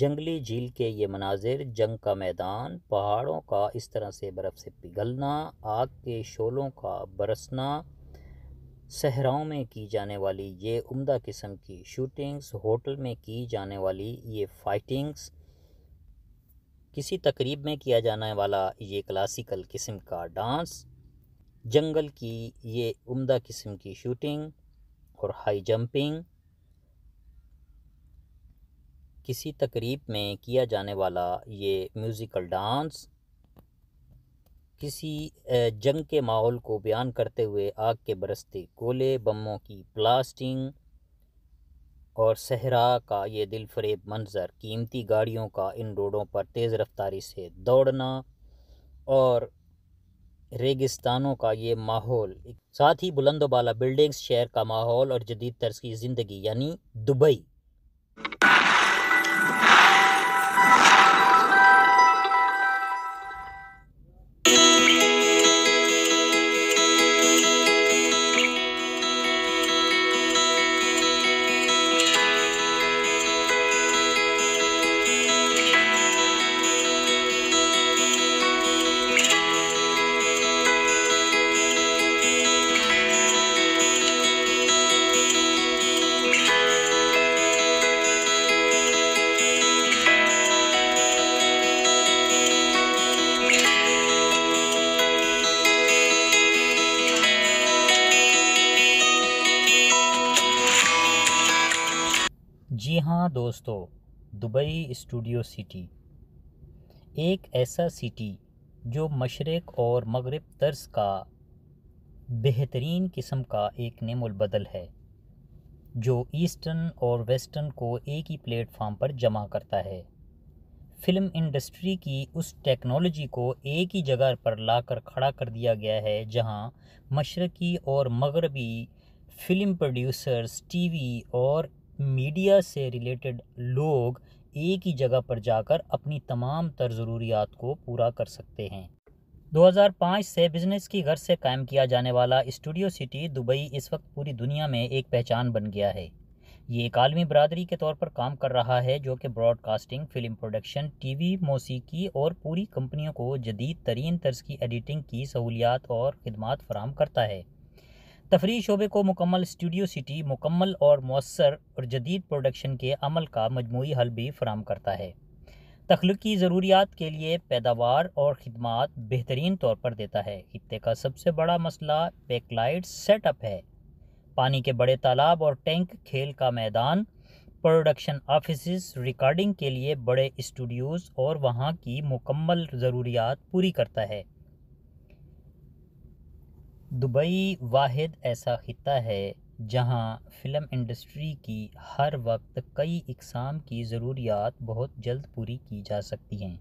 जंगली झील के ये मनाजिर जंग का मैदान पहाड़ों का इस तरह से बर्फ़ से पिघलना आग के शोलों का बरसना सहराओं में की जाने वाली ये उम्दा किस्म की शूटिंग्स होटल में की जाने वाली ये फाइटिंग्स किसी तकरीब में किया जाने वाला ये क्लासिकल किस्म का डांस जंगल की ये उम्दा किस्म की शूटिंग और हाई जंपिंग किसी तकरीब में किया जाने वाला ये म्यूज़िकल डांस किसी जंग के माहौल को बयान करते हुए आग के बरसते गोले बमों की ब्लास्टिंग और सहरा का ये दिल फरेब मंजर कीमती गाड़ियों का इन रोडों पर तेज़ रफ्तारी से दौड़ना और रेगिस्तानों का ये माहौल साथ ही बुलंदोबाला बिल्डिंग्स शहर का माहौल और जदीद तर्ज की ज़िंदगी यानी दुबई जी हाँ दोस्तों दुबई स्टूडियो सिटी एक ऐसा सिटी जो मशरक़ और मगरब तर्ज का बेहतरीन किस्म का एक नमोलबदल है जो ईस्टर्न और वेस्टर्न को एक ही प्लेटफार्म पर जमा करता है फिल्म इंडस्ट्री की उस टेक्नोलॉजी को एक ही जगह पर लाकर खड़ा कर दिया गया है जहां मशरक़ी और मगरबी फ़िल्म प्रोड्यूसर्स टीवी और मीडिया से रिलेटेड लोग एक ही जगह पर जाकर अपनी तमाम तर ज़रूरियात को पूरा कर सकते हैं 2005 से बिज़नेस की गर्ज से कायम किया जाने वाला स्टूडियो सिटी दुबई इस वक्त पूरी दुनिया में एक पहचान बन गया है ये एक आलमी बरदरी के तौर पर काम कर रहा है जो कि ब्रॉडकास्टिंग फिल्म प्रोडक्शन टीवी मौसीकी और पूरी कंपनियों को जदीद तरीन तर्ज की एडिटिंग की सहूलियात और खदमात फराम करता है तफरी शोबे को मुकम्मल स्टूडियो सिटी मुकम्मल और मौसर और जदीद प्रोडक्शन के अमल का मजमू हल भी फ्राहम करता है तख्लकी ज़रूरियात के लिए पैदावार और ख़दमात बेहतरीन तौर पर देता है खत्े का सबसे बड़ा मसला पेकलाइट सेटअप है पानी के बड़े तालाब और टैंक खेल का मैदान प्रोडक्शन ऑफिस रिकॉर्डिंग के लिए बड़े स्टूडियोज़ और वहाँ की मुकम्मल ज़रूरियात पूरी करता है दुबई वाहिद ऐसा ख़िता है जहाँ फ़िल्म इंडस्ट्री की हर वक्त कई इकसाम की ज़रूरियात बहुत जल्द पूरी की जा सकती हैं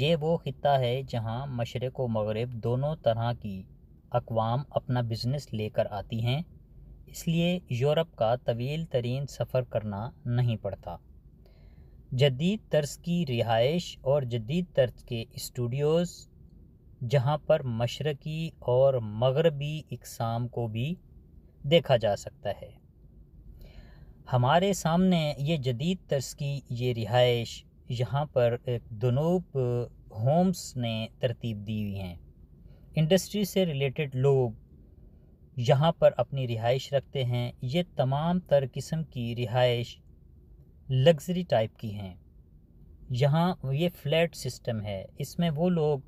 ये वो ख़िता है जहाँ मशरक़ व मगरब दोनों तरह की अकवाम अपना बिजनेस लेकर आती हैं इसलिए यूरोप का तवील तरीन सफ़र करना नहीं पड़ता जदीद तर्ज की रिहाइश और जदीद तर्ज के स्टूडियोज़ जहाँ पर मशरक़ी और मगरबी इकसाम को भी देखा जा सकता है हमारे सामने ये जदीद तर्स की ये रिहाइश यहाँ पर एक दनूब होम्स ने तरतीब दी हुई हैं इंडस्ट्री से रिलेटेड लोग यहाँ पर अपनी रिहाइश रखते हैं ये तमाम तर किस्म की रिहाइश लग्जरी टाइप की हैं यहाँ ये फ्लैट सिस्टम है इसमें वो लोग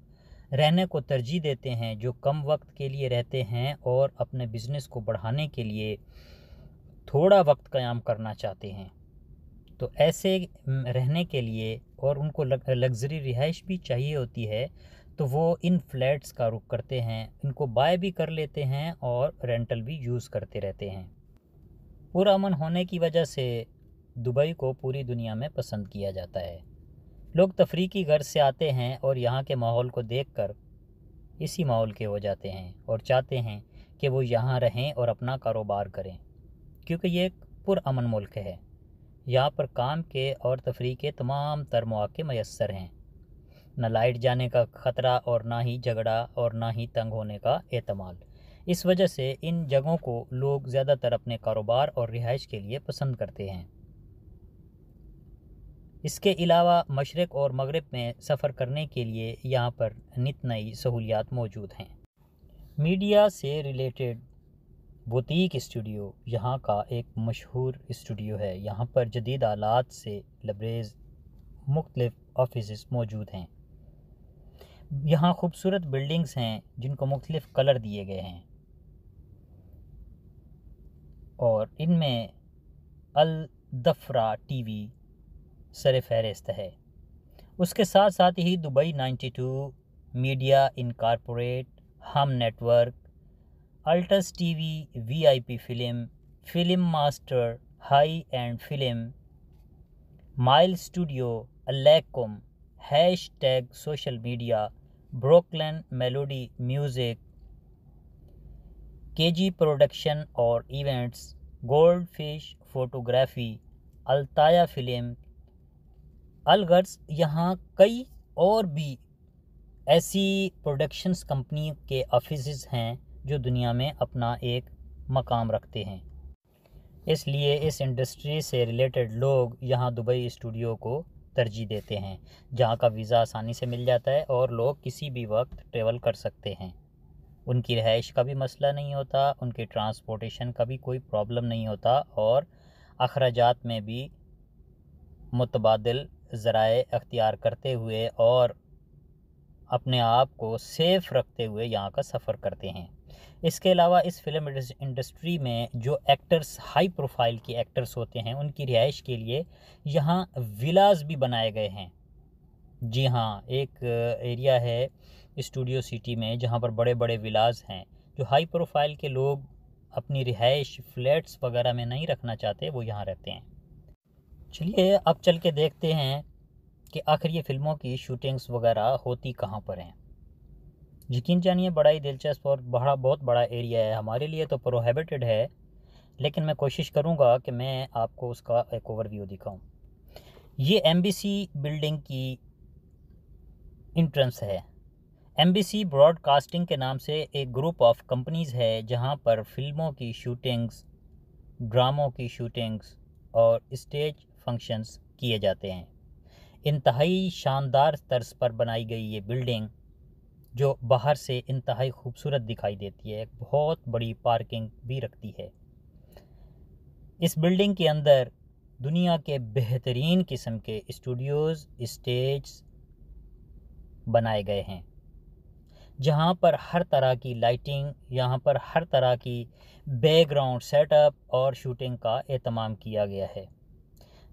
रहने को तरजीह देते हैं जो कम वक्त के लिए रहते हैं और अपने बिज़नेस को बढ़ाने के लिए थोड़ा वक्त क़याम करना चाहते हैं तो ऐसे रहने के लिए और उनको लग्जरी रिहाइश भी चाहिए होती है तो वो इन फ्लैट्स का रुख करते हैं इनको बाय भी कर लेते हैं और रेंटल भी यूज़ करते रहते हैं पूरा अमन होने की वजह से दुबई को पूरी दुनिया में पसंद किया जाता है लोग तफरी की गर्ज से आते हैं और यहाँ के माहौल को देख कर इसी माहौल के हो जाते हैं और चाहते हैं कि वो यहाँ रहें और अपना कारोबार करें क्योंकि ये एक पुरान मुल्क है यहाँ पर काम के और तफरी के तमाम तर मौक़े मैसर हैं न लाइट जाने का ख़तरा और ना ही झगड़ा और ना ही तंग होने का एतमाल इस वजह से इन जगहों को लोग ज़्यादातर अपने कारोबार और रिहाइश के लिए पसंद करते हैं इसके अलावा मशरक़ और मगरब में सफ़र करने के लिए यहाँ पर नित नई सहूलियात मौजूद हैं मीडिया से रिलेटेड बुटीक स्टूडियो यहाँ का एक मशहूर स्टूडियो है यहाँ पर जदीद आलात से लबरेज मुख्तलिफ ऑफिस मौजूद हैं यहाँ खूबसूरत बिल्डिंग्स हैं जिनको मुख्तलिफ कलर दिए गए हैं और इनमें अल दफरा टीवी सर फहरिस्त है उसके साथ साथ ही Dubai 92 media incorporated Hum network Altus TV VIP film film master high end film mile studio अलैकुम हैश टैग सोशल मीडिया ब्रोकलैन मेलोडी म्यूज़िक केजी प्रोडक्शन और इवेंट्स गोल्ड फिश फोटोग्राफी अलताया फिल्म अलगर्स यहाँ कई और भी ऐसी प्रोडक्शंस कंपनी के ऑफिस हैं जो दुनिया में अपना एक मकाम रखते हैं इसलिए इस इंडस्ट्री से रिलेटेड लोग यहाँ दुबई स्टूडियो को तरजीह देते हैं जहाँ का वीज़ा आसानी से मिल जाता है और लोग किसी भी वक्त ट्रेवल कर सकते हैं उनकी रहाइश का भी मसला नहीं होता उनके ट्रांसपोर्टेशन का भी कोई प्रॉब्लम नहीं होता और अखराज में भी मुतबादल ज़राए अख्तियार करते हुए और अपने आप को सेफ रखते हुए यहाँ का सफ़र करते हैं इसके अलावा इस फिल्म इंडस्ट्री में जो एक्टर्स हाई प्रोफाइल के एक्टर्स होते हैं उनकी रिहाइश के लिए यहाँ विलाज भी बनाए गए हैं जी हाँ एक एरिया है स्टूडियो सिटी में जहाँ पर बड़े बड़े विलाज हैं जो हाई प्रोफाइल के लोग अपनी रिहाइश फ्लैट्स वगैरह में नहीं रखना चाहते वो यहाँ रहते हैं चलिए अब चल के देखते हैं कि आखिर ये फिल्मों की शूटिंग्स वगैरह होती कहाँ पर हैं यकीन जानिए बड़ा ही दिलचस्प और बड़ा बहुत बड़ा एरिया है हमारे लिए तो प्रोहेबिटेड है लेकिन मैं कोशिश करूँगा कि मैं आपको उसका एक ओवरव्यू दिखाऊँ ये एमबीसी बिल्डिंग की इंट्रेंस है एमबीसी ब्रॉडकास्टिंग के नाम से एक ग्रुप ऑफ कंपनीज़ है जहाँ पर फिल्मों की शूटिंग्स ड्रामों की शूटिंग्स और स्टेज फंक्शंस किए जाते हैं इंतहाई शानदार तर्ज पर बनाई गई ये बिल्डिंग जो बाहर से इंतहाई खूबसूरत दिखाई देती है बहुत बड़ी पार्किंग भी रखती है इस बिल्डिंग के अंदर दुनिया के बेहतरीन किस्म के स्टूडियोज़ स्टेज बनाए गए हैं जहाँ पर हर तरह की लाइटिंग यहाँ पर हर तरह की बैकग्राउंड सेटअप और शूटिंग का अहतमाम किया गया है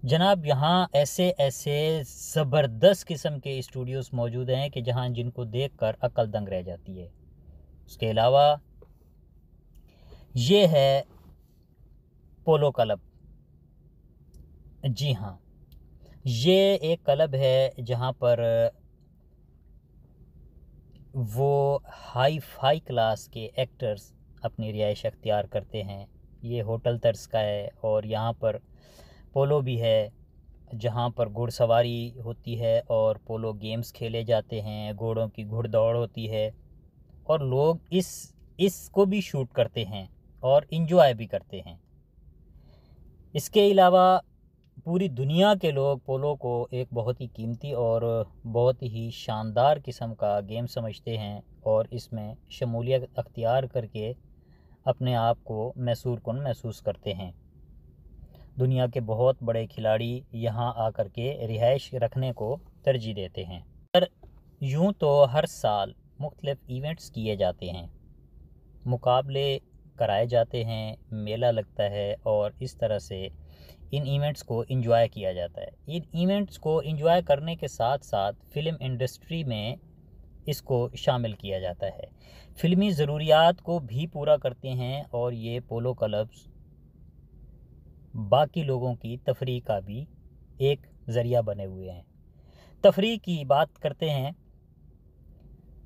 जनाब यहाँ ऐसे ऐसे ज़बरदस्त किस्म के स्टूडियोज़ मौजूद हैं कि जहाँ जिनको देख कर अक्ल दंग रह जाती है उसके अलावा ये है पोलो क्लब जी हाँ ये एक क्लब है जहाँ पर वो हाई फाई क्लास के एक्टर्स अपनी रिहाइश अख्तियार करते हैं ये होटल तर्स का है और यहाँ पर पोलो भी है जहाँ पर घुड़सवारी होती है और पोलो गेम्स खेले जाते हैं घोड़ों की घुड़दौड़ होती है और लोग इस इसको भी शूट करते हैं और इन्जॉय भी करते हैं इसके अलावा पूरी दुनिया के लोग पोलो को एक बहुत ही कीमती और बहुत ही शानदार किस्म का गेम समझते हैं और इसमें शमूलियत अख्तियार करके अपने आप को मैसूर कन महसूस करते हैं दुनिया के बहुत बड़े खिलाड़ी यहाँ आकर के रिहाइश रखने को तरजीह देते हैं पर यूँ तो हर साल मुख्तलिफ़ इवेंट्स किए जाते हैं मुकाबले कराए जाते हैं मेला लगता है और इस तरह से इन इवेंट्स को इंजॉय किया जाता है इन इवेंट्स को इंजॉय करने के साथ साथ फ़िल्म इंडस्ट्री में इसको शामिल किया जाता है फ़िल्मी ज़रूरियात को भी पूरा करते हैं और ये पोलो क्लब्स बाकी लोगों की तफरी का भी एक ज़रिया बने हुए हैं तफरी की बात करते हैं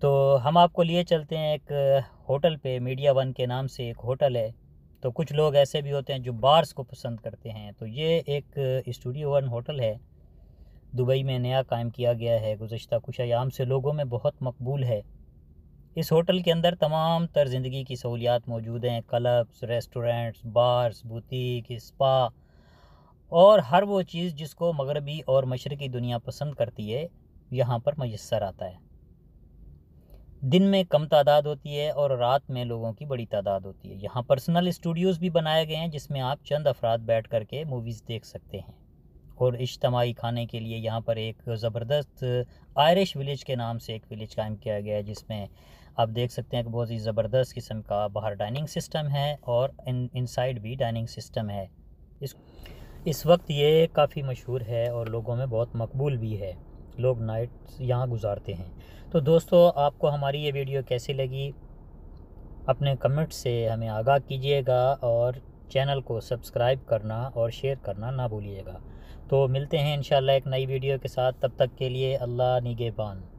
तो हम आपको लिए चलते हैं एक होटल पे मीडिया वन के नाम से एक होटल है तो कुछ लोग ऐसे भी होते हैं जो बार्स को पसंद करते हैं तो ये एक स्टूडियो वन होटल है दुबई में नया कायम किया गया है गुज्त कुछ आयाम से लोगों में बहुत मकबूल है इस होटल के अंदर तमाम तर ज़िंदगी की सहूलियात मौजूद हैं clubs restaurants bars boutique spa और हर वो चीज़ जिसको मगरबी और मशरक़ी दुनिया पसंद करती है यहाँ पर मैसर आता है दिन में कम तादाद होती है और रात में लोगों की बड़ी तादाद होती है यहाँ पर्सनल स्टूडियोज़ भी बनाए गए हैं जिसमें आप चंद अफराद बैठ कर के मूवीज़ देख सकते हैं और इज्तमाही खाने के लिए यहाँ पर एक ज़बरदस्त आयरिश विलेज के नाम से एक विलेज कायम किया गया है जिसमें आप देख सकते हैं कि बहुत ही ज़बरदस्त किस्म का बाहर डाइनिंग सिस्टम है और इन इनसाइड भी डाइनिंग सिस्टम है इस इस वक्त ये काफ़ी मशहूर है और लोगों में बहुत मकबूल भी है लोग नाइट यहाँ गुजारते हैं तो दोस्तों आपको हमारी ये वीडियो कैसी लगी अपने कमेंट से हमें आगाह कीजिएगा और चैनल को सब्सक्राइब करना और शेयर करना ना भूलिएगा तो मिलते हैं इन एक नई वीडियो के साथ तब तक के लिए अल्लाह निगेबान